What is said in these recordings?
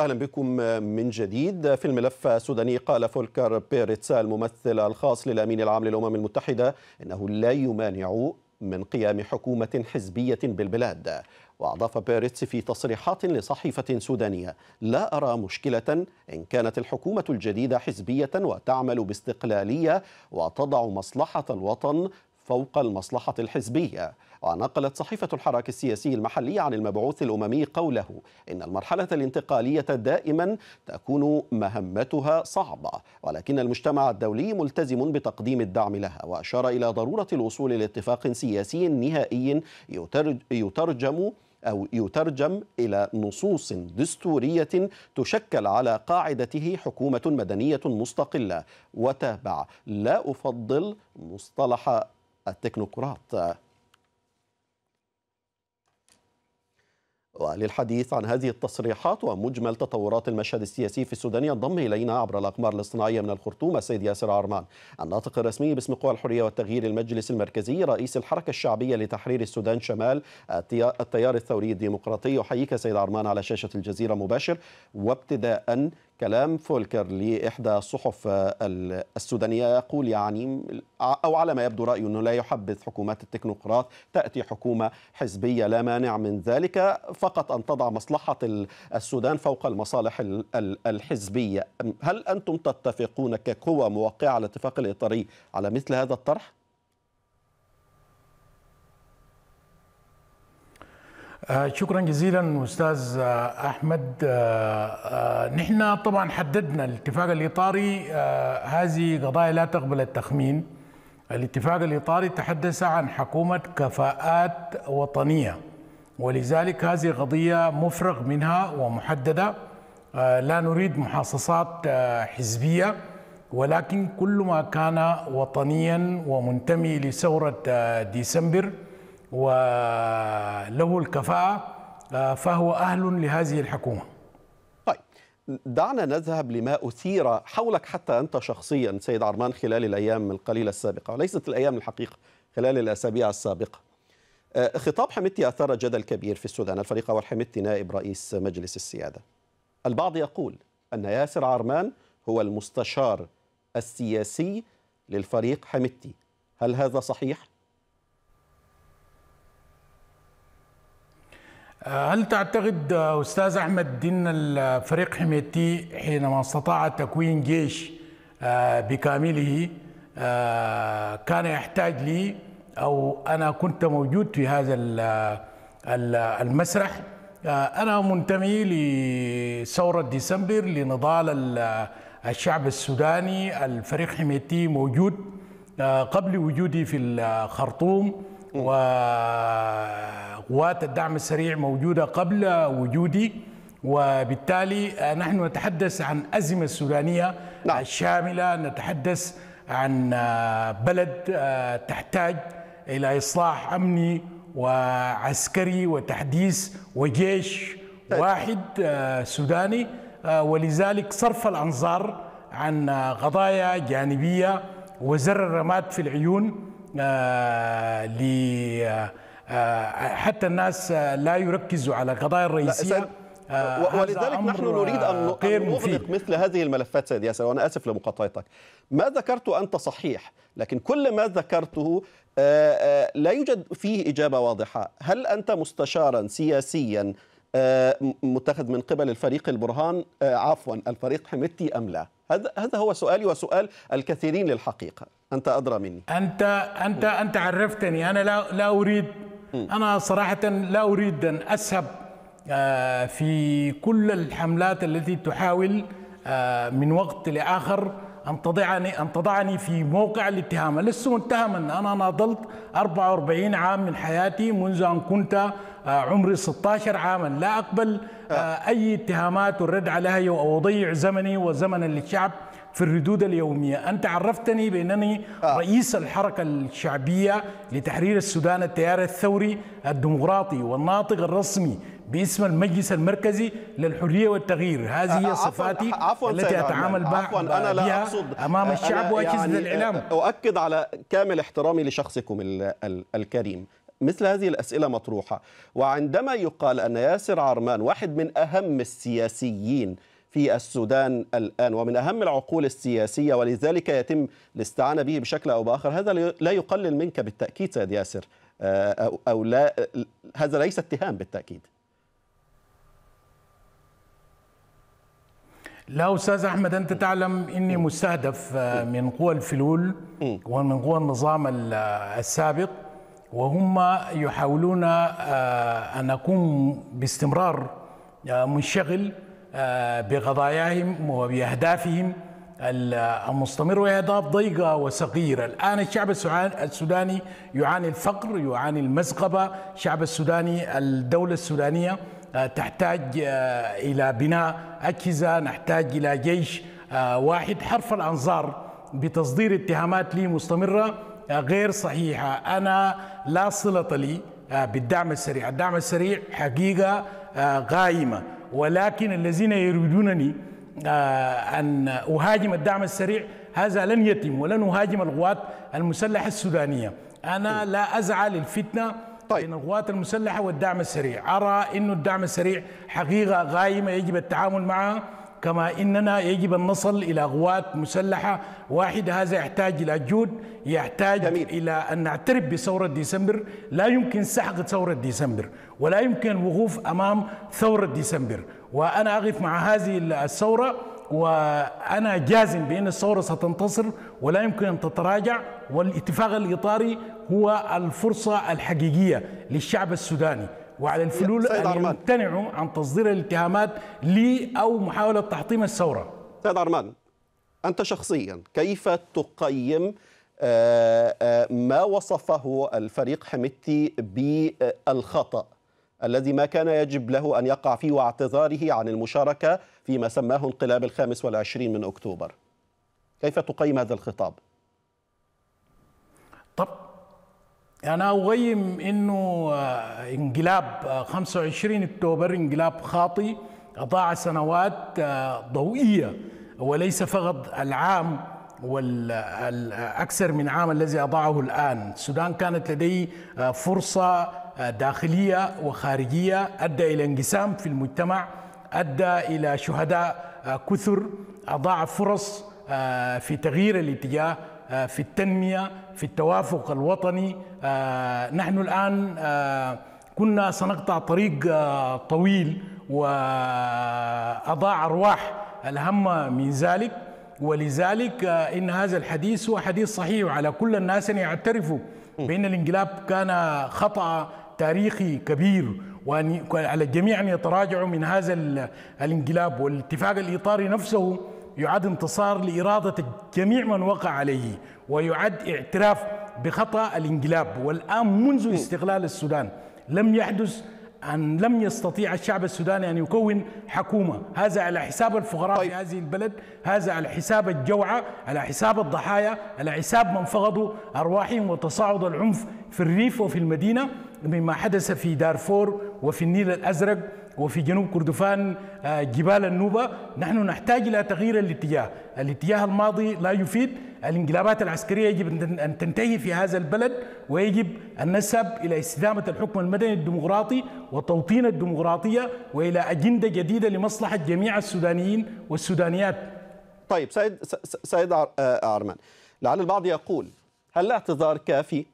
أهلا بكم من جديد في الملف السوداني قال فولكر بيريتسا الممثل الخاص للأمين العام للأمم المتحدة إنه لا يمانع من قيام حكومة حزبية بالبلاد وأضاف بيريتس في تصريحات لصحيفة سودانية لا أرى مشكلة إن كانت الحكومة الجديدة حزبية وتعمل باستقلالية وتضع مصلحة الوطن فوق المصلحة الحزبية ونقلت صحيفة الحراك السياسي المحلي عن المبعوث الأممي قوله إن المرحلة الانتقالية دائما تكون مهمتها صعبة ولكن المجتمع الدولي ملتزم بتقديم الدعم لها وأشار إلى ضرورة الوصول لاتفاق سياسي نهائي يترجم أو يترجم إلى نصوص دستورية تشكل على قاعدته حكومة مدنية مستقلة وتابع لا أفضل مصطلح التكنوقراط وللحديث عن هذه التصريحات ومجمل تطورات المشهد السياسي في السودان ينضم الينا عبر الاقمار الاصطناعيه من الخرطوم السيد ياسر عرمان الناطق الرسمي باسم قوى الحريه والتغيير المجلس المركزي رئيس الحركه الشعبيه لتحرير السودان شمال التيار الثوري الديمقراطي يحييك سيد عرمان على شاشه الجزيره مباشر وابتداء كلام فولكر لإحدى الصحف السودانية يقول يعني أو على ما يبدو رأيه أنه لا يحبذ حكومات التكنوقراط تأتي حكومة حزبية لا مانع من ذلك فقط أن تضع مصلحة السودان فوق المصالح الحزبية هل أنتم تتفقون كقوى موقعة على اتفاق الإطاري على مثل هذا الطرح؟ آه، شكرا جزيلا استاذ آه، احمد آه، نحن طبعا حددنا الاتفاق الاطاري هذه قضايا لا تقبل التخمين الاتفاق الاطاري تحدث عن حكومه كفاءات وطنيه ولذلك هذه قضيه مفرغ منها ومحدده لا نريد محاصصات حزبيه ولكن كل ما كان وطنيا ومنتمي لثوره ديسمبر وله الكفاءة آه، فهو أهل لهذه الحكومة طيب دعنا نذهب لما أثير حولك حتى أنت شخصيا سيد عرمان خلال الأيام القليلة السابقة وليست الأيام الحقيقة خلال الأسابيع السابقة آه، خطاب حميدتي أثار جدل كبير في السودان الفريق أول نائب رئيس مجلس السيادة البعض يقول أن ياسر عرمان هو المستشار السياسي للفريق حميدتي هل هذا صحيح؟ آه، هل تعتقد استاذ احمد ان الفريق حميتي حينما استطاع تكوين جيش آه، بكامله آه، كان يحتاج لي او انا كنت موجود في هذا المسرح انا منتمي لثوره ديسمبر لنضال الشعب السوداني الفريق حميتي موجود قبل وجودي في الخرطوم وقوات الدعم السريع موجودة قبل وجودي وبالتالي نحن نتحدث عن أزمة سودانية نعم. شاملة نتحدث عن بلد تحتاج إلى إصلاح أمني وعسكري وتحديث وجيش واحد سوداني ولذلك صرف الأنظار عن قضايا جانبية وزر الرماد في العيون آه، ل آه، آه، حتى الناس لا يركزوا على القضايا الرئيسيه ولذلك نحن نريد ان نغلق مثل هذه الملفات سيد ياسر وانا اسف لمقاطعتك. ما ذكرته انت صحيح، لكن كل ما ذكرته لا يوجد فيه اجابه واضحه، هل انت مستشارا سياسيا آه، متخذ من قبل الفريق البرهان آه، عفوا الفريق حميدتي أم لا هذا هذا هو سؤالي وسؤال الكثيرين للحقيقة أنت أدرى مني أنت أنت أنت عرفتني أنا لا لا أريد أنا صراحة لا أريد أن أسهب آه، في كل الحملات التي تحاول من وقت لآخر أن تضعني أن تضعني في موقع الاتهام، لسه متهما أنا ناضلت 44 عام من حياتي منذ أن كنت آه، عمري 16 عاما، لا أقبل آه، أي اتهامات والرد عليها أو أضيع زمني وزمن للشعب في الردود اليومية أنت عرفتني بأنني آه. رئيس الحركة الشعبية لتحرير السودان التيار الثوري الديمقراطي والناطق الرسمي باسم المجلس المركزي للحريه والتغيير هذه هي آه، صفاتي عفواً التي اتعامل عفواً أنا لا أقصد امام الشعب يعني واجهزه يعني الاعلام اؤكد على كامل احترامي لشخصكم الكريم مثل هذه الأسئلة مطروحة وعندما يقال أن ياسر عرمان واحد من أهم السياسيين في السودان الآن ومن أهم العقول السياسية ولذلك يتم الاستعانة به بشكل أو بآخر هذا لا يقلل منك بالتأكيد سيد ياسر آه، أو لا هذا ليس اتهام بالتأكيد لا أستاذ أحمد أنت تعلم أني مستهدف آه، من قوى الفلول ومن قوى النظام آه، السابق وهم يحاولون آه، أن أكون باستمرار منشغل بقضاياهم وبأهدافهم المستمرة وهي أهداف ضيقة وصغيرة الآن الشعب السوداني يعاني الفقر يعاني المزقبه الشعب السوداني الدولة السودانية آه، تحتاج آه، إلى بناء أجهزة نحتاج إلى جيش آه، واحد حرف الأنظار بتصدير اتهامات لي مستمرة غير صحيحة أنا لا صلة لي بالدعم السريع الدعم السريع حقيقة غائمة ولكن الذين يريدونني أن أهاجم الدعم السريع هذا لن يتم ولن أهاجم القوات المسلحة السودانية أنا لا أزعل الفتنة طيب. بين القوات المسلحة والدعم السريع أرى أنه الدعم السريع حقيقة غايمة يجب التعامل معها كما إننا يجب أن نصل إلى قوات مسلحة واحدة هذا يحتاج إلى جهد يحتاج جميل. إلى أن نعترف بثورة ديسمبر لا يمكن سحق ثورة ديسمبر ولا يمكن الوقوف أمام ثورة ديسمبر وأنا أقف مع هذه الثورة وأنا جازم بأن الثورة ستنتصر ولا يمكن أن تتراجع والاتفاق الإطاري هو الفرصة الحقيقية للشعب السوداني وعلى الفلول أن يمتنعوا عن تصدير الاتهامات لي أو محاولة تحطيم الثورة سيد عرمان أنت شخصيا كيف تقيم آه، آه، ما وصفه الفريق حميدتي بالخطأ الذي ما كان يجب له أن يقع فيه واعتذاره عن المشاركة فيما سماه انقلاب الخامس والعشرين من أكتوبر كيف تقيم هذا الخطاب؟ طب يعني أنا أغيم إنه آه، انقلاب 25 آه، أكتوبر انقلاب خاطي أضاع سنوات آه، ضوئية وليس فقط العام والأكثر من عام الذي أضاعه الآن السودان كانت لديه فرصة داخلية وخارجية أدى إلى انقسام في المجتمع أدى إلى شهداء كثر أضاع فرص في تغيير الاتجاه آه، في التنمية في التوافق الوطني آه، نحن الآن آه، كنا سنقطع طريق طويل وأضاع أرواح الهم من ذلك ولذلك إن هذا الحديث هو حديث صحيح على كل الناس أن يعترفوا بأن الانقلاب كان خطأ تاريخي كبير وعلى الجميع أن يتراجعوا من هذا الانقلاب والاتفاق الإطاري نفسه يعد انتصار لإرادة جميع من وقع عليه ويعد اعتراف بخطأ الانقلاب والآن منذ استقلال السودان لم يحدث أن لم يستطيع الشعب السوداني أن يكون حكومة هذا على حساب الفقراء طيب. في هذه البلد هذا على حساب الجوعى على حساب الضحايا على حساب من فقدوا أرواحهم وتصاعد العنف في الريف وفي المدينة مما حدث في دارفور وفي النيل الأزرق وفي جنوب كردفان آه، جبال النوبة نحن نحتاج إلى تغيير الاتجاه الاتجاه الماضي لا يفيد الانقلابات العسكرية يجب أن تنتهي في هذا البلد ويجب أن نسب إلى استدامة الحكم المدني الديمقراطي وتوطين الديمقراطية وإلى أجندة جديدة لمصلحة جميع السودانيين والسودانيات طيب سيد سيد عرمان آه، لعل البعض يقول هل الاعتذار كافي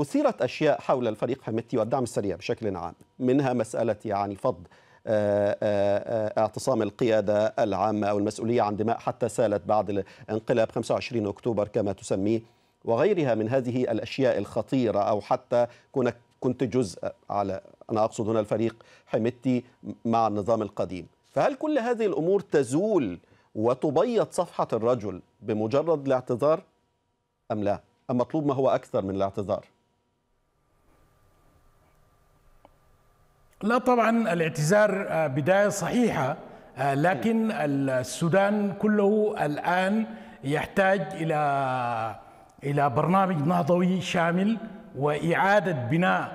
أثيرت أشياء حول الفريق حميدتي والدعم السريع بشكل عام منها مسألة يعني فض آه، آه، آه، اعتصام القيادة العامة أو المسؤولية عن دماء حتى سالت بعد انقلاب 25 أكتوبر كما تسميه وغيرها من هذه الأشياء الخطيرة أو حتى كونك كنت جزء على أنا أقصد هنا الفريق حميدتي مع النظام القديم فهل كل هذه الأمور تزول وتبيض صفحة الرجل بمجرد الاعتذار أم لا؟ أم مطلوب ما هو أكثر من الاعتذار؟ لا طبعا الاعتذار آه، بداية صحيحة آه، لكن السودان كله الآن يحتاج إلى إلى برنامج نهضوي شامل وإعادة بناء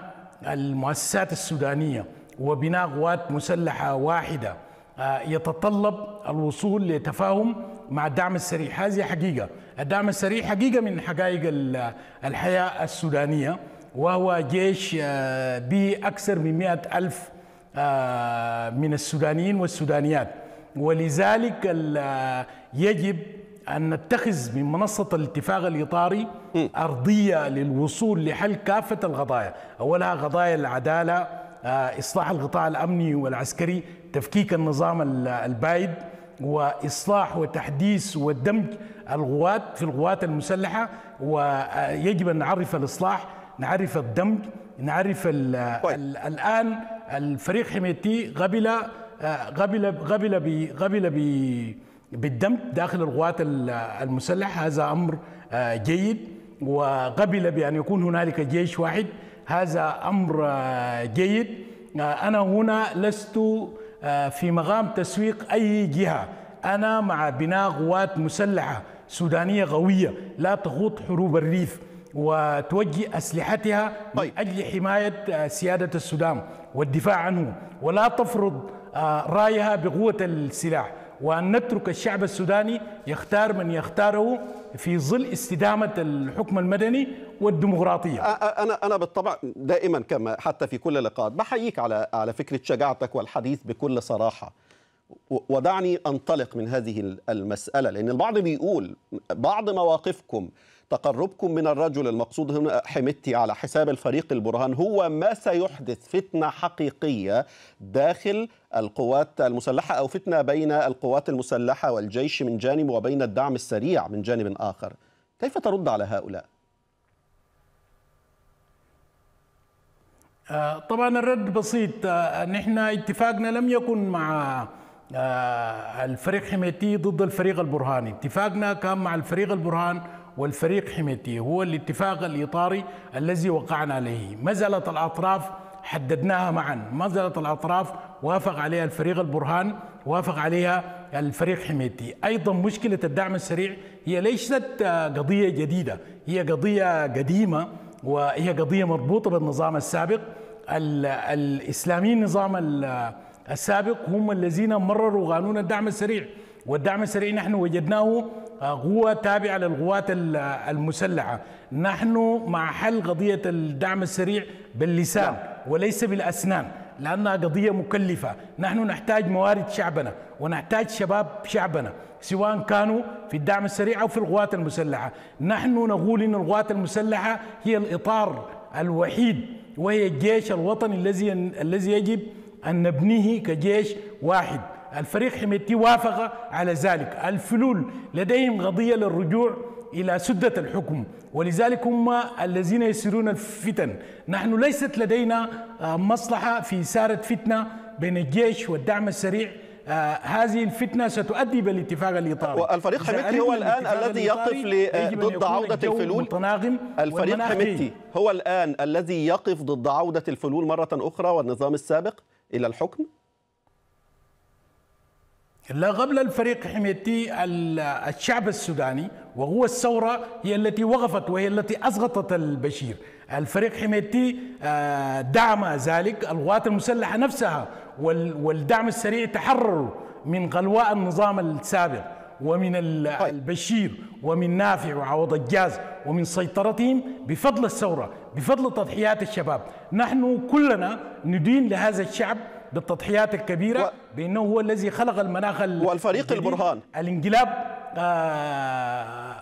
المؤسسات السودانية وبناء قوات مسلحة واحدة آه، يتطلب الوصول لتفاهم مع الدعم السريع هذه حقيقة الدعم السريع حقيقة من حقائق الحياة السودانية وهو جيش آه، بأكثر من مئة ألف آه، من السودانيين والسودانيات ولذلك آه، يجب أن نتخذ من منصة الاتفاق الإطاري أرضية للوصول لحل كافة القضايا أولها قضايا العدالة إصلاح القطاع الأمني والعسكري تفكيك النظام البايد وإصلاح وتحديث ودمج القوات في القوات المسلحة ويجب أن نعرف الإصلاح نعرف الدمج نعرف الـ طيب. الـ الان الفريق حميتي قبل قبل آه، قبل قبل بالدمج داخل القوات المسلحه هذا امر آه، جيد وقبل بان يكون هنالك جيش واحد هذا امر آه، جيد انا هنا لست في مقام تسويق اي جهه انا مع بناء قوات مسلحه سودانيه قويه لا تخوض حروب الريف وتوجه أسلحتها طيب. من أجل حماية آه، سيادة السودان والدفاع عنه ولا تفرض آه، رايها بقوة السلاح وأن نترك الشعب السوداني يختار من يختاره في ظل استدامة الحكم المدني والديمقراطية أنا أنا بالطبع دائما كما حتى في كل اللقاءات بحييك على على فكرة شجاعتك والحديث بكل صراحة ودعني أنطلق من هذه المسألة لأن البعض بيقول بعض مواقفكم تقربكم من الرجل المقصود هنا حمدتي على حساب الفريق البرهان هو ما سيحدث فتنة حقيقية داخل القوات المسلحة أو فتنة بين القوات المسلحة والجيش من جانب وبين الدعم السريع من جانب آخر كيف ترد على هؤلاء؟ آه، طبعا الرد بسيط آه، نحن اتفاقنا لم يكن مع آه، الفريق حميتي ضد الفريق البرهاني اتفاقنا كان مع الفريق البرهان والفريق حميتي هو الاتفاق الإطاري الذي وقعنا عليه مزلة الأطراف حددناها معا مزلة الأطراف وافق عليها الفريق البرهان وافق عليها الفريق حميتي أيضا مشكلة الدعم السريع هي ليست آه، قضية جديدة هي قضية قديمة وهي قضية مربوطة بالنظام السابق الإسلاميين النظام السابق هم الذين مرروا قانون الدعم السريع والدعم السريع نحن وجدناه آه، قوة تابعة للقوات المسلحة نحن مع حل قضية الدعم السريع باللسان نعم. وليس بالأسنان لأنها قضية مكلفة نحن نحتاج موارد شعبنا ونحتاج شباب شعبنا سواء كانوا في الدعم السريع أو في القوات المسلحة نحن نقول أن القوات المسلحة هي الإطار الوحيد وهي الجيش الوطني الذي الذي يجب أن نبنيه كجيش واحد الفريق حميتي وافق على ذلك الفلول لديهم قضية للرجوع إلى سدة الحكم ولذلك هم الذين يسيرون الفتن نحن ليست لدينا آه، مصلحة في سارة فتنة بين الجيش والدعم السريع آه، هذه الفتنه ستؤدي بالاتفاق الاطاري والفريق حميتي هو الان الذي يقف ضد عوده الفلول متناغم الفريق حميتي هو الان الذي يقف ضد عوده الفلول مره اخرى والنظام السابق الى الحكم لا قبل الفريق حميتي الشعب السوداني وهو الثورة هي التي وقفت وهي التي أسقطت البشير الفريق حميتي آه، دعم ذلك القوات المسلحة نفسها والدعم السريع تحرروا من غلواء النظام السابق ومن طيب. البشير ومن نافع وعوض الجاز ومن سيطرتهم بفضل الثورة بفضل تضحيات الشباب نحن كلنا ندين لهذا الشعب بالتضحيات الكبيره و... بانه هو الذي خلق المناخ والفريق البرهان الانقلاب آه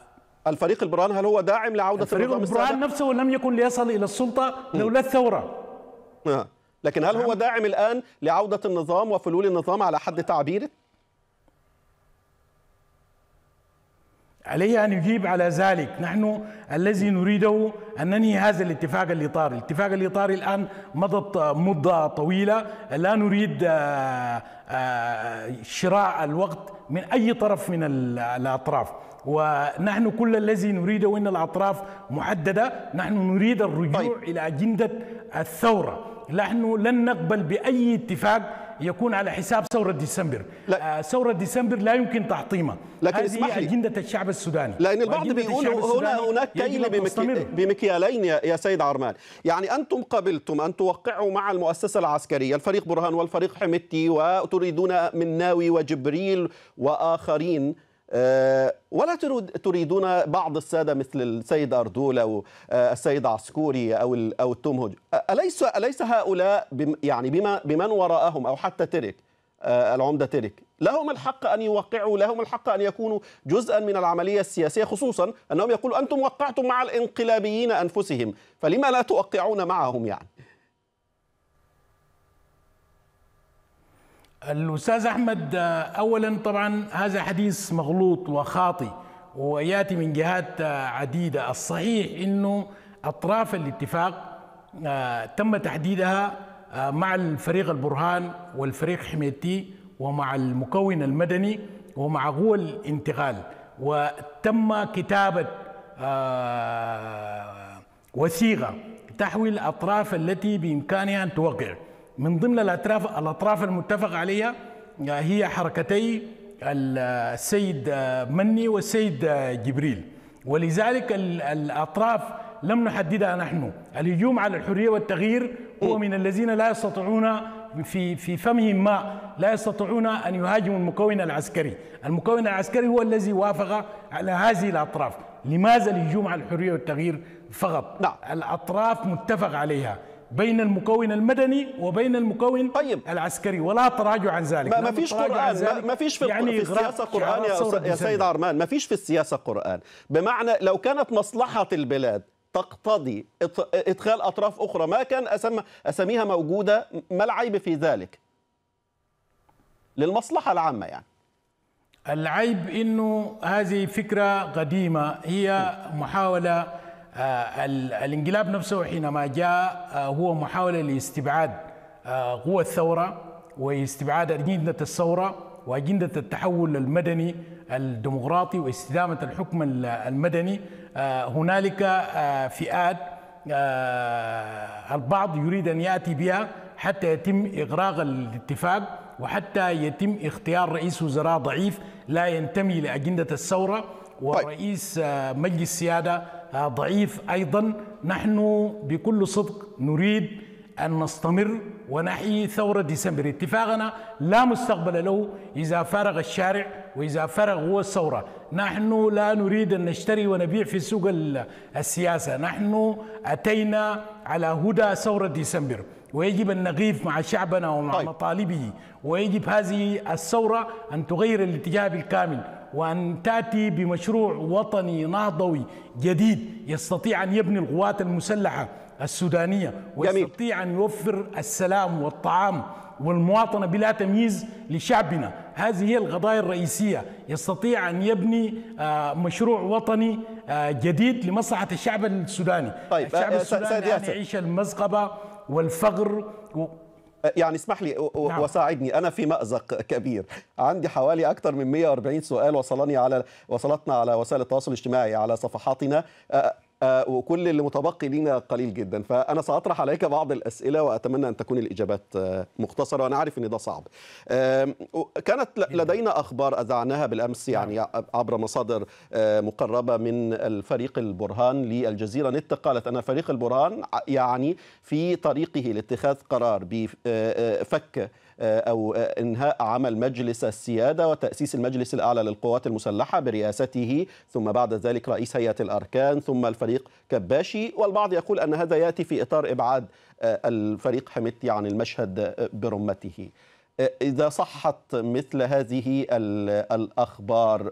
الفريق البرهان هل هو داعم لعوده الفريق البرهان نفسه لم يكن ليصل الى السلطه لولا الثوره آه. لكن هل هو نعم. داعم الان لعوده النظام وفلول النظام على حد تعبيره عليه أن يجيب على ذلك نحن الذي نريده أن ننهي هذا الاتفاق الإطاري الاتفاق الإطاري الآن مضت مدة طويلة لا نريد آه، آه، شراء الوقت من أي طرف من الأطراف ونحن كل الذي نريده أن الأطراف محددة نحن نريد الرجوع طيب. إلى أجندة الثورة نحن لن نقبل بأي اتفاق يكون على حساب ثورة ديسمبر لا. آه، ثورة ديسمبر لا يمكن تحطيمها لكن هذه أجندة الشعب السوداني لأن البعض بيقول هنا هناك كيل بمكيالين يا سيد عرمان يعني أنتم قبلتم أن توقعوا مع المؤسسة العسكرية الفريق برهان والفريق حمتي وتريدون مناوي وجبريل وآخرين آه، ولا تريدون بعض الساده مثل السيد اردول او آه، السيد عسكوري او او التمهج اليس اليس هؤلاء يعني بما بمن وراءهم او حتى ترك آه، العمده ترك لهم الحق ان يوقعوا لهم الحق ان يكونوا جزءا من العمليه السياسيه خصوصا انهم يقولوا انتم وقعتم مع الانقلابيين انفسهم فلما لا توقعون معهم يعني الأستاذ أحمد أولا طبعا هذا حديث مغلوط وخاطئ وياتي من جهات آه، عديده، الصحيح انه اطراف الاتفاق آه، تم تحديدها آه، مع الفريق البرهان والفريق حميتي ومع المكون المدني ومع قوى الانتقال وتم كتابه وثيقه تحوي الاطراف التي بامكانها ان توقع من ضمن الاطراف الاطراف المتفق عليها يعني هي حركتي السيد مني والسيد جبريل ولذلك الاطراف لم نحددها نحن الهجوم على الحريه والتغيير هو من الذين لا يستطيعون في في فمهم ما لا يستطيعون ان يهاجموا المكون العسكري، المكون العسكري هو الذي وافق على هذه الاطراف، لماذا الهجوم على الحريه والتغيير فقط؟ لا. نعم. الاطراف متفق عليها، بين المكون المدني وبين المكون طيب. العسكري ولا تراجع عن ذلك ما, ما فيش قرآن ما فيش في, يعني في السياسة قرآن يا, يا سيد عرمان ما فيش في السياسة قرآن بمعنى لو كانت مصلحة البلاد تقتضي إدخال أطراف أخرى ما كان أسمى أسميها موجودة ما العيب في ذلك للمصلحة العامة يعني العيب انه هذه فكره قديمه هي محاوله آه، الانقلاب نفسه حينما جاء آه، هو محاولة لاستبعاد آه، قوى الثورة واستبعاد أجندة الثورة وأجندة التحول المدني الديمقراطي واستدامة الحكم المدني هنالك فئات البعض يريد أن يأتي بها حتى يتم إغراق الاتفاق وحتى يتم اختيار رئيس وزراء ضعيف لا ينتمي لأجندة الثورة طيب. ورئيس مجلس السيادة آه، ضعيف أيضا نحن بكل صدق نريد أن نستمر ونحيي ثورة ديسمبر اتفاقنا لا مستقبل له إذا فرغ الشارع وإذا فرغ هو الثورة نحن لا نريد أن نشتري ونبيع في سوق السياسة نحن أتينا على هدى ثورة ديسمبر ويجب أن نغيف مع شعبنا ومع طيب. مطالبه ويجب هذه الثورة أن تغير الاتجاه بالكامل وأن تأتي بمشروع وطني نهضوي جديد يستطيع أن يبني القوات المسلحة السودانية ويستطيع أن يوفر السلام والطعام والمواطنة بلا تمييز لشعبنا هذه هي القضايا الرئيسية يستطيع أن يبني آه، مشروع وطني آه، جديد لمصلحة الشعب السوداني طيب. الشعب آه، السوداني يعيش المزقبة والفقر يعني اسمح لي نعم. وساعدني انا في مازق كبير عندي حوالي اكثر من 140 سؤال وصلني على وصلتنا على وسائل التواصل الاجتماعي على صفحاتنا آه، وكل اللي متبقي لينا قليل جدا فانا ساطرح عليك بعض الاسئله واتمنى ان تكون الاجابات آه، مختصره وانا عارف ان ده صعب كانت لدينا اخبار اذعناها بالامس نعم. يعني عبر مصادر آه، مقربه من الفريق البرهان للجزيره نت قالت ان فريق البرهان يعني في طريقه لاتخاذ قرار بفك أو إنهاء عمل مجلس السيادة وتأسيس المجلس الأعلى للقوات المسلحة برئاسته ثم بعد ذلك رئيس هيئة الأركان ثم الفريق فريق كباشي والبعض يقول أن هذا يأتي في إطار إبعاد آه، الفريق حميدتي عن المشهد آه، برمته آه، إذا صحت مثل هذه الأخبار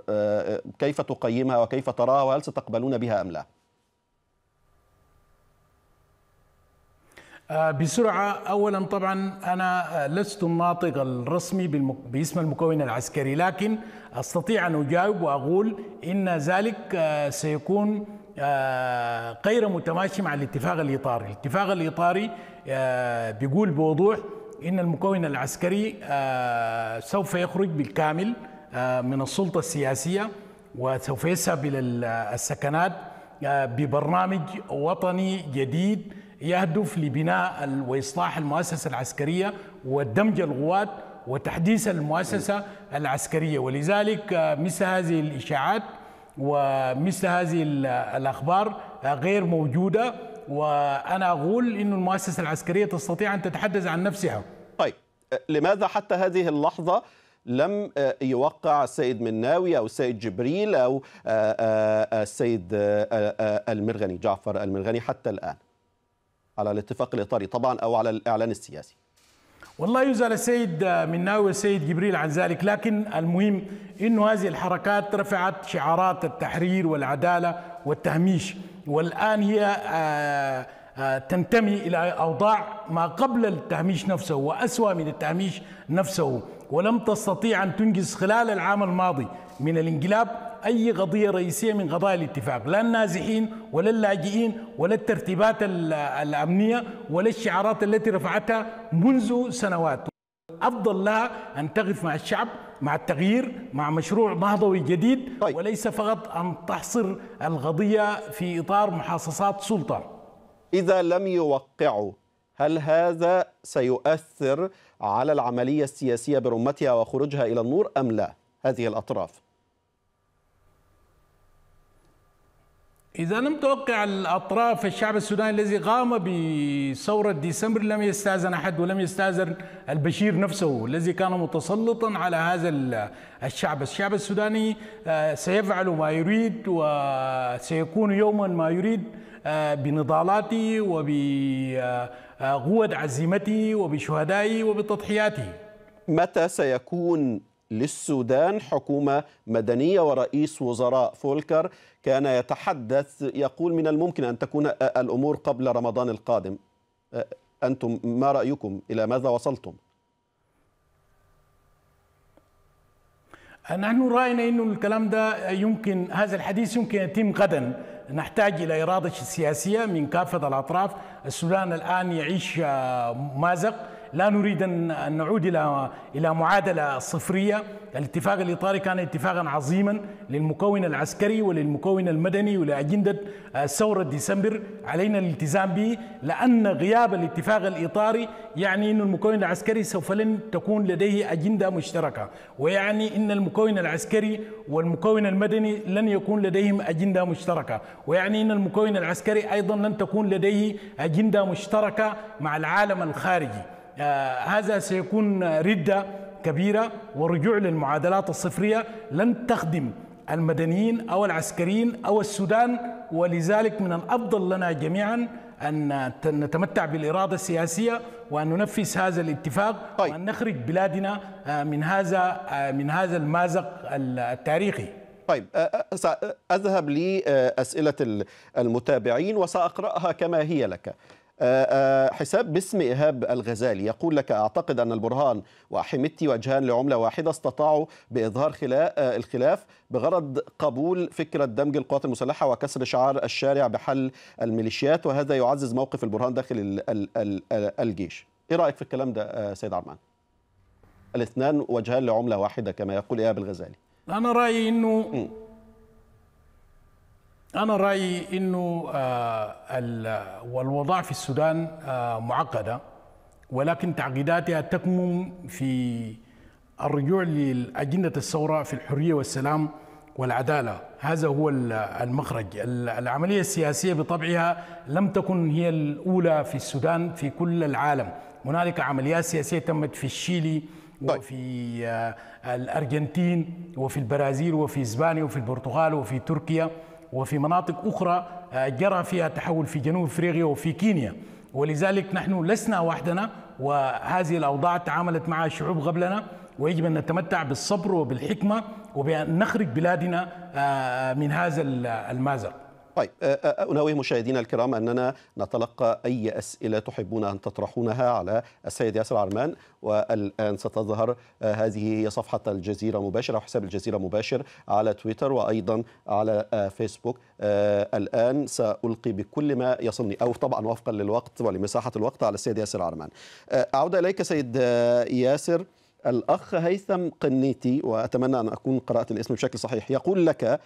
كيف تقيمها وكيف تراها وهل ستقبلون بها أم لا؟ بسرعة أولا طبعا أنا لست الناطق الرسمي باسم المكون العسكري لكن أستطيع أن أجاوب وأقول إن ذلك سيكون آه، غير متماشي مع الاتفاق الاطاري، الاتفاق الاطاري آه، بيقول بوضوح ان المكون العسكري آه، سوف يخرج بالكامل من السلطه السياسيه وسوف يذهب الى السكنات ببرنامج وطني جديد يهدف لبناء واصلاح المؤسسه العسكريه ودمج القوات وتحديث المؤسسه العسكريه ولذلك مثل هذه الاشاعات ومثل هذه الأخبار غير موجودة وأنا أقول أن المؤسسة العسكرية تستطيع أن تتحدث عن نفسها طيب لماذا حتى هذه اللحظة لم آه، يوقع السيد مناوي او السيد جبريل او آه، آه، السيد المرغني جعفر المرغني حتى الان على الاتفاق الاطاري طبعا او على الاعلان السياسي والله يزال السيد آه، مناوي والسيد جبريل عن ذلك لكن المهم انه هذه الحركات رفعت شعارات التحرير والعداله والتهميش والان هي آه، آه، تنتمي الى اوضاع ما قبل التهميش نفسه واسوا من التهميش نفسه ولم تستطيع ان تنجز خلال العام الماضي من الانقلاب اي قضيه رئيسيه من قضايا الاتفاق لا النازحين ولا اللاجئين ولا الترتيبات الامنيه ولا الشعارات التي رفعتها منذ سنوات افضل لها ان تقف مع الشعب مع التغيير مع مشروع نهضوي جديد طيب. وليس فقط ان تحصر القضيه في اطار محاصصات سلطه اذا لم يوقعوا هل هذا سيؤثر على العمليه السياسيه برمتها وخروجها الى النور ام لا هذه الاطراف إذا لم توقع الأطراف الشعب السوداني الذي قام بثورة ديسمبر لم يستأذن أحد ولم يستأذن البشير نفسه الذي كان متسلطا على هذا الشعب الشعب السوداني آه، سيفعل ما يريد وسيكون يوما ما يريد آه، بنضالاته وبقوة آه، عزيمته وبشهدائه وبتضحياته متى سيكون للسودان حكومة مدنية ورئيس وزراء فولكر كان يتحدث يقول من الممكن أن تكون الأمور قبل رمضان القادم أنتم ما رأيكم إلى ماذا وصلتم؟ نحن رأينا أن الكلام ده يمكن هذا الحديث يمكن يتم غدا نحتاج إلى إرادة سياسية من كافة الأطراف السودان الآن يعيش مازق لا نريد أن نعود إلى إلى معادلة صفرية الاتفاق الإطاري كان اتفاقا عظيما للمكون العسكري وللمكون المدني ولأجندة آه، ثورة ديسمبر علينا الالتزام به لأن غياب الاتفاق الإطاري يعني أن المكون العسكري سوف لن تكون لديه أجندة مشتركة ويعني أن المكون العسكري والمكون المدني لن يكون لديهم أجندة مشتركة ويعني أن المكون العسكري أيضا لن تكون لديه أجندة مشتركة مع العالم الخارجي آه، هذا سيكون ردة كبيرة ورجوع للمعادلات الصفرية لن تخدم المدنيين أو العسكريين أو السودان ولذلك من الأفضل لنا جميعا أن نتمتع بالإرادة السياسية وأن ننفذ هذا الاتفاق طيب. وأن نخرج بلادنا آه، من هذا آه، من هذا المازق التاريخي طيب أذهب لأسئلة المتابعين وسأقرأها كما هي لك آه، آه، حساب باسم إيهاب الغزالي يقول لك أعتقد أن البرهان وحميتي وجهان لعملة واحدة استطاعوا بإظهار آه، الخلاف بغرض قبول فكرة دمج القوات المسلحة وكسر شعار الشارع بحل الميليشيات وهذا يعزز موقف البرهان داخل الجيش إيه رأيك في الكلام ده سيد عرمان؟ الاثنان وجهان لعملة واحدة كما يقول إيهاب الغزالي أنا رأيي أنه أنا رأيي أنه آه، والوضع في السودان آه، معقدة ولكن تعقيداتها تكمن في الرجوع لأجندة الثورة في الحرية والسلام والعدالة هذا هو المخرج العملية السياسية بطبعها لم تكن هي الأولى في السودان في كل العالم هنالك عمليات سياسية تمت في الشيلي طيب. وفي آه، الأرجنتين وفي البرازيل وفي إسبانيا وفي البرتغال وفي تركيا وفي مناطق أخرى آه، جرى فيها تحول في جنوب أفريقيا وفي كينيا ولذلك نحن لسنا وحدنا وهذه الأوضاع تعاملت معها الشعوب قبلنا ويجب أن نتمتع بالصبر وبالحكمة وبأن نخرج بلادنا آه، آه، من هذا المازق طيب أنوه مشاهدينا الكرام أننا نتلقى أي أسئلة تحبون أن تطرحونها على السيد ياسر عرمان والآن ستظهر هذه هي صفحة الجزيرة مباشرة وحساب الجزيرة مباشر على تويتر وأيضا على فيسبوك الآن سألقي بكل ما يصلني أو طبعا وفقا للوقت ولمساحة الوقت على السيد ياسر عرمان أعود إليك سيد ياسر الأخ هيثم قنيتي وأتمنى أن أكون قرأت الاسم بشكل صحيح يقول لك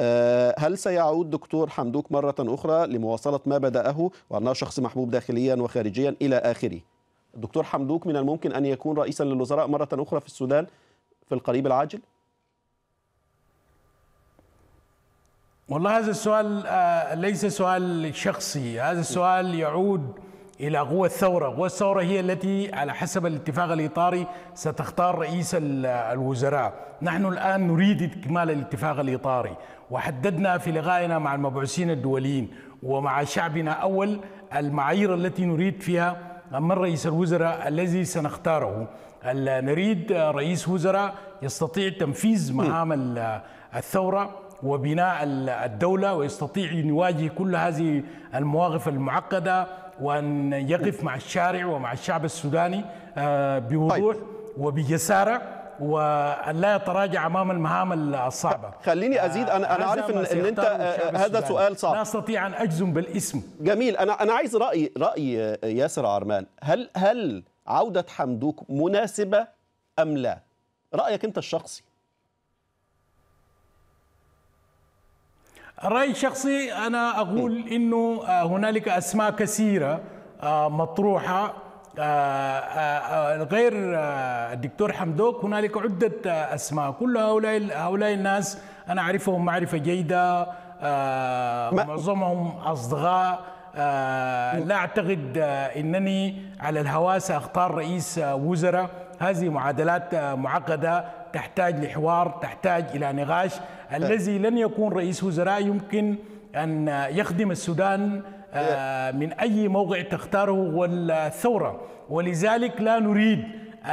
آه، هل سيعود دكتور حمدوك مرة أخرى لمواصلة ما بدأه وأنه شخص محبوب داخليا وخارجيا إلى آخره دكتور حمدوك من الممكن أن يكون رئيسا للوزراء مرة أخرى في السودان في القريب العاجل والله هذا السؤال آه، ليس سؤال شخصي هذا السؤال يعود إلى قوى الثورة قوى الثورة هي التي على حسب الاتفاق الإطاري ستختار رئيس الوزراء نحن الآن نريد إكمال الاتفاق الإطاري وحددنا في لقائنا مع المبعوثين الدوليين ومع شعبنا أول المعايير التي نريد فيها من رئيس الوزراء الذي سنختاره نريد رئيس وزراء يستطيع تنفيذ مهام الثورة وبناء الدولة ويستطيع أن يواجه كل هذه المواقف المعقدة وأن يقف مع الشارع ومع الشعب السوداني آه، طيب. بوضوح وبجسارة وان لا يتراجع امام المهام الصعبه خليني آه، ازيد انا انا عارف ان, إن انت آه، هذا سؤال صعب لا استطيع ان اجزم بالاسم جميل انا انا عايز راي راي آه، ياسر عرمان هل هل عوده حمدوك مناسبه ام لا رايك انت الشخصي رايي الشخصي انا اقول انه هنالك اسماء كثيره مطروحه آه، آه، آه، غير الدكتور حمدوك هنالك عدة أسماء كل هؤلاء هؤلاء الناس أنا أعرفهم معرفة جيدة معظمهم أصدقاء لا أعتقد أنني على الهواء سأختار رئيس وزراء هذه معادلات معقدة تحتاج لحوار تحتاج إلى نقاش طيب. الذي لن يكون رئيس وزراء يمكن أن يخدم السودان آه، من أي موقع تختاره والثورة ولذلك لا نريد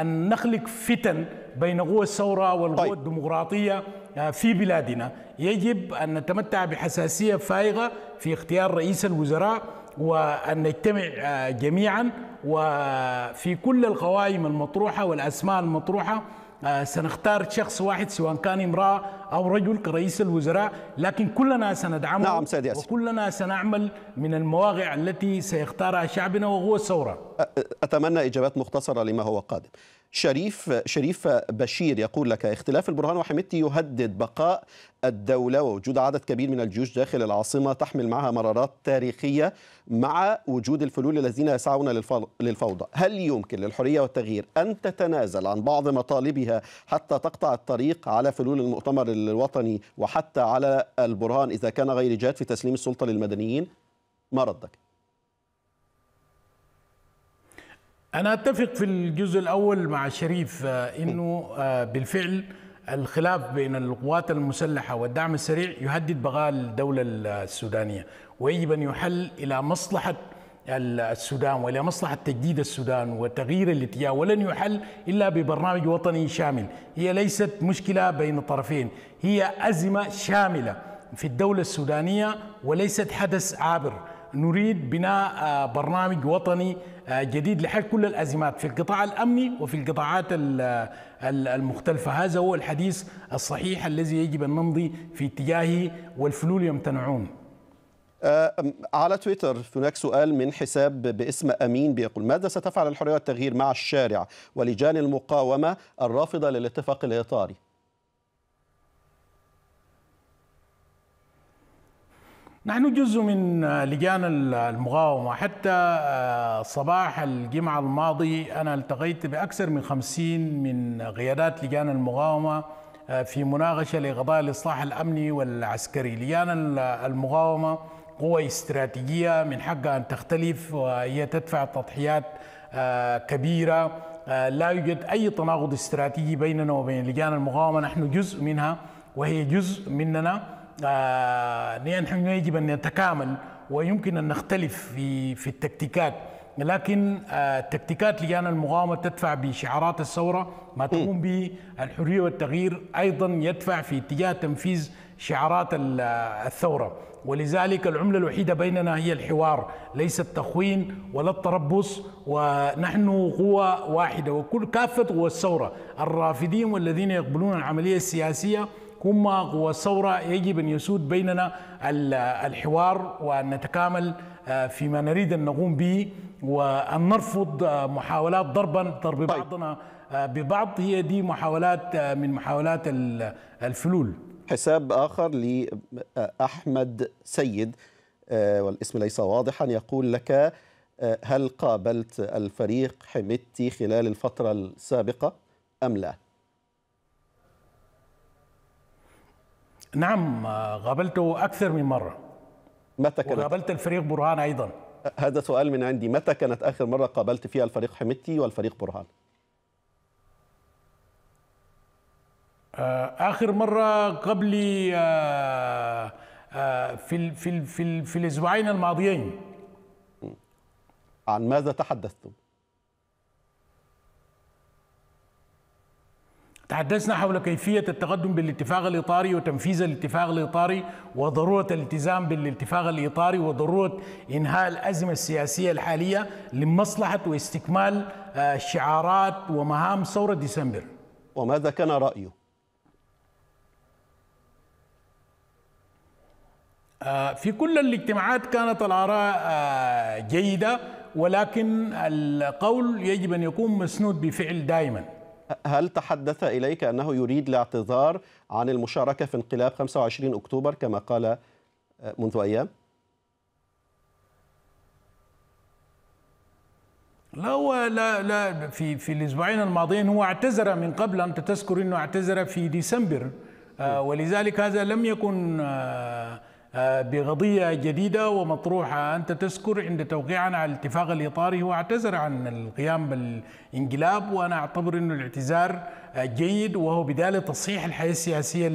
أن نخلق فتن بين قوى الثورة والقوى طيب. الديمقراطية آه، في بلادنا يجب أن نتمتع بحساسية فائغة في اختيار رئيس الوزراء وأن نجتمع آه، جميعا وفي كل القوائم المطروحة والأسماء المطروحة آه، سنختار شخص واحد سواء كان امرأة أو رجل كرئيس الوزراء لكن كلنا سندعمه نعم سيد ياسر وكلنا سنعمل من المواقع التي سيختارها شعبنا وهو الثورة أتمنى إجابات مختصرة لما هو قادم شريف شريف بشير يقول لك اختلاف البرهان وحميدتي يهدد بقاء الدولة ووجود عدد كبير من الجيوش داخل العاصمة تحمل معها مرارات تاريخية مع وجود الفلول الذين يسعون للفوضى هل يمكن للحرية والتغيير أن تتنازل عن بعض مطالبها حتى تقطع الطريق على فلول المؤتمر الوطني وحتى على البرهان إذا كان غير جاد في تسليم السلطة للمدنيين ما ردك؟ أنا أتفق في الجزء الأول مع شريف آه، أنه آه، بالفعل الخلاف بين القوات المسلحة والدعم السريع يهدد بقاء الدولة السودانية ويجب أن يحل إلى مصلحة السودان والى مصلحه تجديد السودان وتغيير الاتجاه ولن يحل الا ببرنامج وطني شامل، هي ليست مشكله بين الطرفين، هي ازمه شامله في الدوله السودانيه وليست حدث عابر، نريد بناء آه، برنامج وطني جديد لحل كل الأزمات في القطاع الأمني وفي القطاعات المختلفة هذا هو الحديث الصحيح الذي يجب أن نمضي في اتجاهه والفلول يمتنعون آه، على تويتر هناك سؤال من حساب باسم أمين بيقول ماذا ستفعل الحرية والتغيير مع الشارع ولجان المقاومة الرافضة للاتفاق الإطاري نحن جزء من لجان المقاومة حتى آه، صباح الجمعة الماضي أنا التقيت بأكثر من خمسين من قيادات لجان المقاومة آه، في مناقشة لقضايا الإصلاح الأمني والعسكري لجان المقاومة قوة استراتيجية من حقها أن تختلف وهي تدفع تضحيات آه، كبيرة لا يوجد أي تناقض استراتيجي بيننا وبين لجان المقاومة نحن جزء منها وهي جزء مننا آه، نحن يجب أن نتكامل ويمكن أن نختلف في, في التكتيكات لكن آه، تكتيكات لجان المقاومة تدفع بشعارات الثورة ما تقوم به الحرية والتغيير أيضا يدفع في اتجاه تنفيذ شعارات آه، الثورة ولذلك العملة الوحيدة بيننا هي الحوار ليس التخوين ولا التربص ونحن قوة واحدة وكل كافة قوى الثورة الرافدين والذين يقبلون العملية السياسية كما قوى الثورة يجب أن يسود بيننا الحوار وأن نتكامل آه، فيما نريد أن نقوم به وأن نرفض آه، محاولات ضربا ضرب طيب. بعضنا آه، ببعض هي دي محاولات من محاولات الفلول حساب آخر لأحمد سيد والاسم ليس واضحا يقول لك هل قابلت الفريق حمدتي خلال الفترة السابقة أم لا؟ نعم قابلته أكثر من مرة متى كانت؟ وقابلت الفريق برهان أيضا هذا سؤال من عندي متى كانت آخر مرة قابلت فيها الفريق حميدتي والفريق برهان؟ آه، آخر مرة قبل آه، آه، في في في, في الأسبوعين الماضيين عن ماذا تحدثتم؟ تحدثنا حول كيفية التقدم بالاتفاق الإطاري وتنفيذ الاتفاق الإطاري وضرورة الالتزام بالاتفاق الإطاري وضرورة إنهاء الأزمة السياسية الحالية لمصلحة واستكمال آه، شعارات ومهام ثورة ديسمبر وماذا كان رأيه؟ آه، في كل الاجتماعات كانت الآراء آه، جيدة ولكن القول يجب أن يكون مسنود بفعل دائماً هل تحدث إليك أنه يريد الاعتذار عن المشاركة في انقلاب 25 أكتوبر كما قال آه، منذ أيام؟ لا هو لا لا في في الاسبوعين الماضيين هو اعتذر من قبل انت تذكر انه اعتذر في ديسمبر آه، ولذلك هذا لم يكن آه، آه، بقضية جديدة ومطروحة أنت تذكر عند توقيعنا على الاتفاق الإطاري هو اعتذر عن القيام بالانقلاب وأنا أعتبر أنه الاعتذار آه، جيد وهو بداية تصحيح الحياة السياسية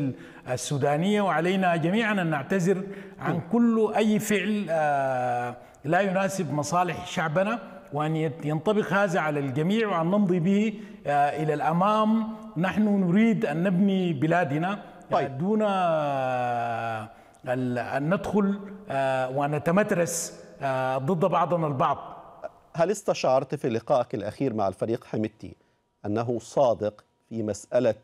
السودانية وعلينا جميعا أن نعتذر عن كل أي فعل آه، لا يناسب مصالح شعبنا وأن ينطبق هذا على الجميع وأن نمضي به إلى الأمام نحن نريد أن نبني بلادنا طيب. دون أن ندخل آه، ونتمترس آه، ضد بعضنا البعض هل استشعرت في لقائك الأخير مع الفريق حميدتي أنه صادق في مسألة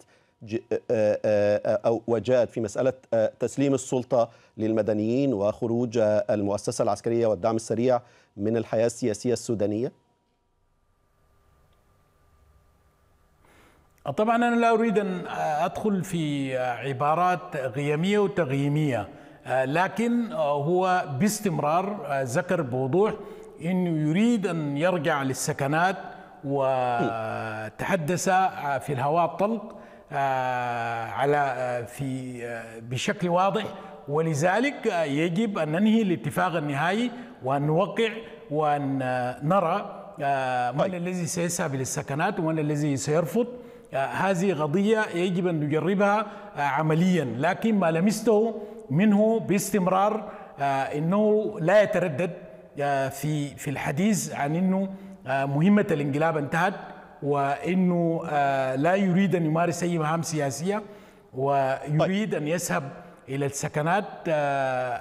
آه، أو وجاد في مسألة تسليم السلطة للمدنيين وخروج المؤسسة العسكرية والدعم السريع من الحياة السياسية السودانية؟ طبعا أنا لا أريد أن أدخل في عبارات غيمية وتغييمية آه، لكن آه، هو باستمرار آه، ذكر بوضوح انه يريد ان يرجع للسكنات وتحدث في الهواء الطلق على في بشكل واضح ولذلك يجب ان ننهي الاتفاق النهائي وان نوقع وان نرى من طيب. الذي سيذهب للسكنات ومن الذي سيرفض هذه قضيه يجب ان نجربها عمليا لكن ما لمسته منه باستمرار آه، انه لا يتردد آه، في في الحديث عن انه آه، مهمه الانقلاب انتهت وانه لا يريد ان يمارس اي مهام سياسيه ويريد ان يذهب الى السكنات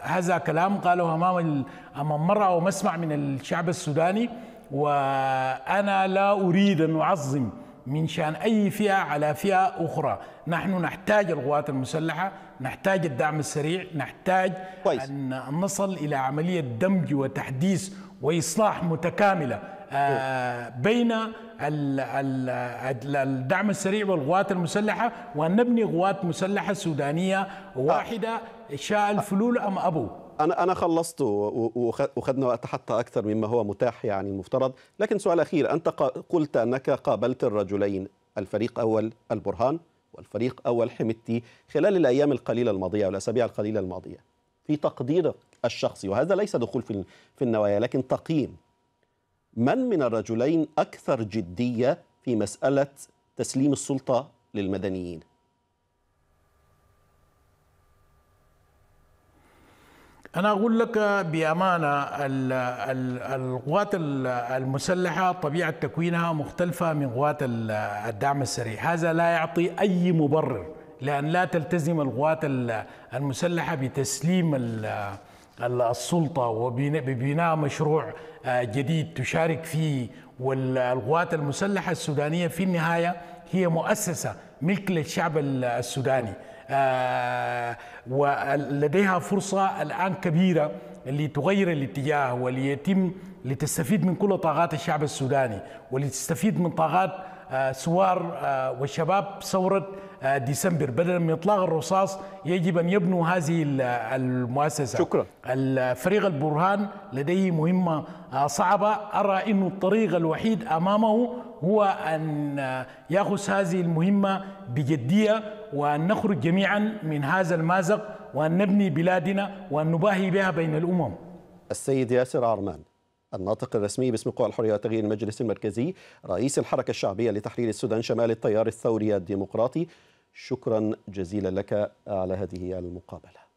هذا كلام قاله امام امام مره ومسمع من الشعب السوداني وانا لا اريد ان اعظم من شان اي فئه على فئه اخرى، نحن نحتاج القوات المسلحه نحتاج الدعم السريع نحتاج كويس. أن نصل إلى عملية دمج وتحديث وإصلاح متكاملة آه، بين الدعم السريع والقوات المسلحة وأن نبني قوات مسلحة سودانية آه. واحدة شاء الفلول أم أبو أنا أنا خلصت وأخذنا وقت حتى أكثر مما هو متاح يعني المفترض، لكن سؤال أخير أنت قلت أنك قابلت الرجلين الفريق أول البرهان والفريق أول حمدتي خلال الأيام القليلة الماضية والأسابيع القليلة الماضية في تقديرك الشخصي وهذا ليس دخول في في النوايا لكن تقييم من من الرجلين أكثر جدية في مسألة تسليم السلطة للمدنيين انا اقول لك بامانه القوات المسلحه طبيعه تكوينها مختلفه من قوات الدعم السريع، هذا لا يعطي اي مبرر لان لا تلتزم القوات المسلحه بتسليم السلطه وببناء مشروع آه، جديد تشارك فيه والقوات المسلحه السودانيه في النهايه هي مؤسسه ملك للشعب السوداني آه، ولديها فرصة الآن كبيرة لتغير الاتجاه وليتم لتستفيد من كل طاقات الشعب السوداني ولتستفيد من طاقات آه، سوار آه، وشباب ثورة ديسمبر بدلا من إطلاق الرصاص يجب أن يبنوا هذه المؤسسة شكرا الفريق البرهان لديه مهمة صعبة أرى أنه الطريق الوحيد أمامه هو أن يأخذ هذه المهمة بجدية وأن نخرج جميعا من هذا المازق وأن نبني بلادنا وأن نباهي بها بين الأمم السيد ياسر عرمان الناطق الرسمي باسم قوى الحريه والتغيير المجلس المركزي رئيس الحركه الشعبيه لتحرير السودان شمال التيار الثوري الديمقراطي شكرا جزيلا لك على هذه المقابله